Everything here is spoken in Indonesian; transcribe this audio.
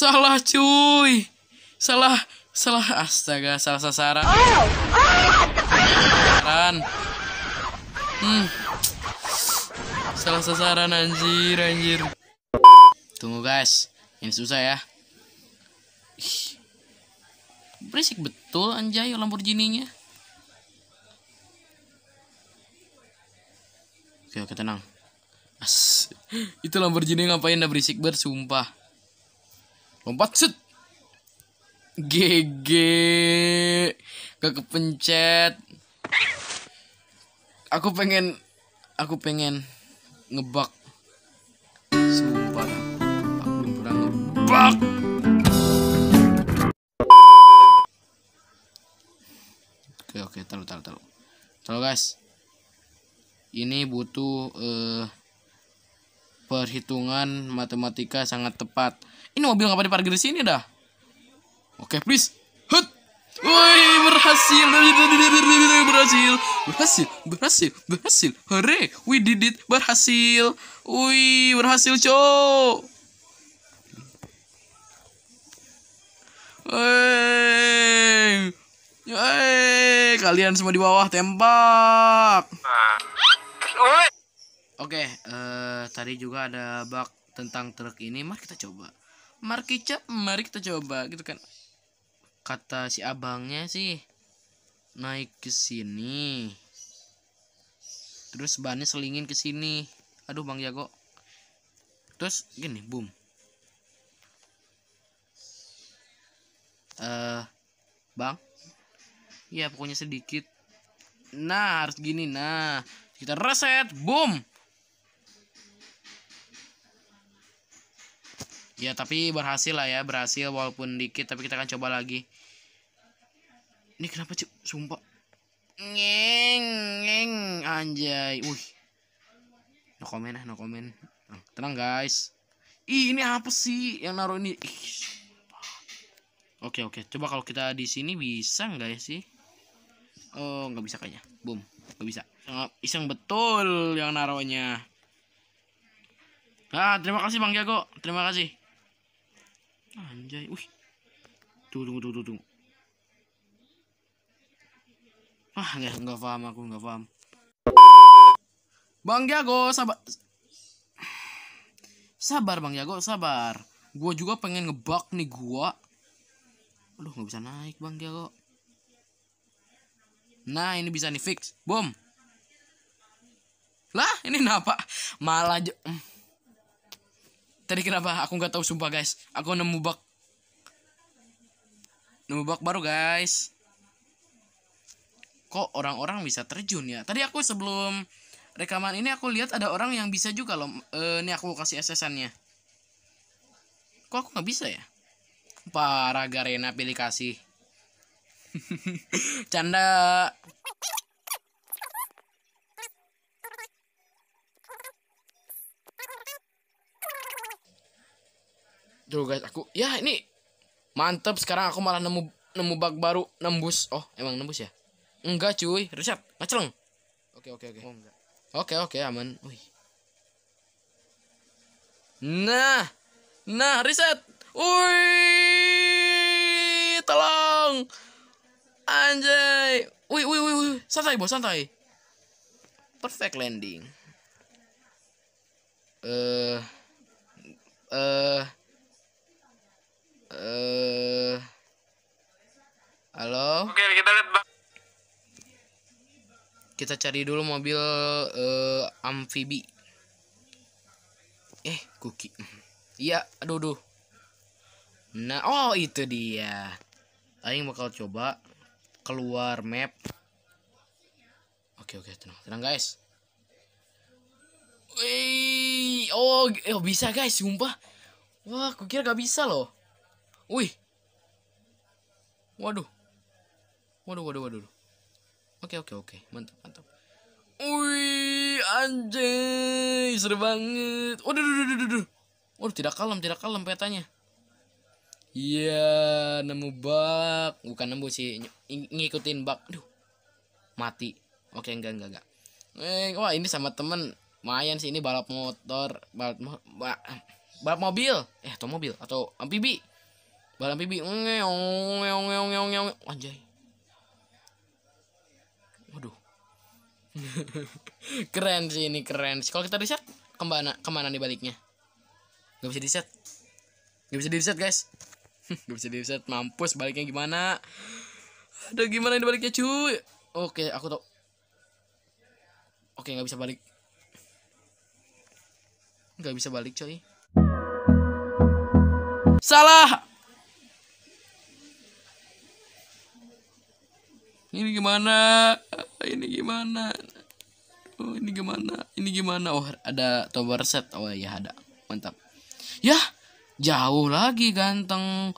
Salah cuy. Salah salah astaga salah sasaran. Sasaran. Hmm. Salah sasaran anjir anjir. Tunggu guys. Ini susah ya. Berisik betul anjay Lamborghini-nya. Oke, oke tenang. As. Itu Lamborghini ngapain dah berisik bersumpah sumpah lompat set GG gak kepencet aku pengen aku pengen ngebak sumpah aku belum pernah ngebak oke oke taruh taruh taruh taruh guys ini butuh uh, perhitungan matematika sangat tepat. Ini mobil ngapa diparkir di sini dah? Oke, okay, please. Hut. Woi, berhasil. Berhasil. Berhasil. Berhasil. Berhasil. Hore, we did it. Berhasil. Wih, berhasil, cow. Woi. Woi, kalian semua di bawah tembak. Nah. Woi. Oke, okay, uh, eh, tadi juga ada bug tentang truk ini. Mari kita coba. Mari kita, mari kita coba gitu kan. Kata si abangnya sih naik ke sini. Terus bannya selingin ke sini. Aduh Bang Jago. Terus gini, boom. Eh, uh, Bang. Ya, pokoknya sedikit. Nah, harus gini. Nah, kita reset, boom ya tapi berhasil lah ya berhasil walaupun dikit tapi kita akan coba lagi ini kenapa sih sumpah ngeng ngeng anjay wih no comment ah, no comment ah, tenang guys Ih, ini apa sih yang naruh ini? Oke, oke. Coba kalau kita di sini bisa nggak ya sih? Oh, nggak bisa kayaknya. Boom. Nggak bisa. Iseng betul yang naruhnya. Ah, terima kasih Bang Jago. Terima kasih. Anjay, wih. Tuh, tunggu, tunggu, tunggu. Ah, enggak, enggak paham aku, enggak paham. Bang Jago, sabar. Sabar Bang Jago, sabar. Gua juga pengen ngebak nih gua. Aduh, nggak bisa naik Bang Jago. Nah, ini bisa nih fix. Bom. Lah, ini kenapa? Malah hmm. Tadi kenapa? Aku nggak tahu sumpah guys. Aku nemu bug. Nemu bug baru guys. Kok orang-orang bisa terjun ya? Tadi aku sebelum rekaman ini aku lihat ada orang yang bisa juga loh. E, ini aku kasih SS-annya. Kok aku nggak bisa ya? Para Garena pilih kasih. Canda. Tuh guys, aku ya ini mantap sekarang aku malah nemu nemu bug baru nembus. Oh, emang nembus ya? Enggak, cuy. Reset, ngeceleng. Oke, oke, oke. Oh, oke, oke, aman. Wih. Nah. Nah, reset. Wih. Tolong. Anjay. Wih, wih, wih, wih. Santai, bos, santai. Perfect landing. Eh uh, eh uh, eh uh, halo oke kita lihat bang kita cari dulu mobil uh, amfibi eh kuki iya aduh duh nah oh itu dia Aing bakal coba keluar map oke oke tenang tenang guys Wih, oh, oh bisa guys, sumpah. Wah, kukira gak bisa loh. Wih. Waduh. Waduh, waduh, waduh. Oke, oke, oke. Mantap, mantap. Wih, anjay. Seru banget. Waduh, waduh, waduh, waduh. Waduh, tidak kalem, tidak kalem petanya. Iya, yeah, nemu bak Bukan nemu sih, ng ngikutin bak, Aduh. Mati. Oke, enggak, enggak, enggak. Eh, wah, ini sama temen Mayan sih ini balap motor, balap, balap mobil. Eh, atau mobil atau amfibi. Balam pipi ngeong ngeong ngeong ngeong anjay. Waduh. keren sih ini keren. Kalau kita riset kemana kemana nih baliknya? Gak bisa riset. Gak bisa riset guys. Gak bisa riset mampus baliknya gimana? Ada gimana ini baliknya cuy? Oke, aku tau. Oke, nggak bisa balik. Nggak bisa balik coy. Salah. ini gimana ini gimana oh ini gimana ini gimana oh ada tower set oh ya ada mantap ya jauh lagi ganteng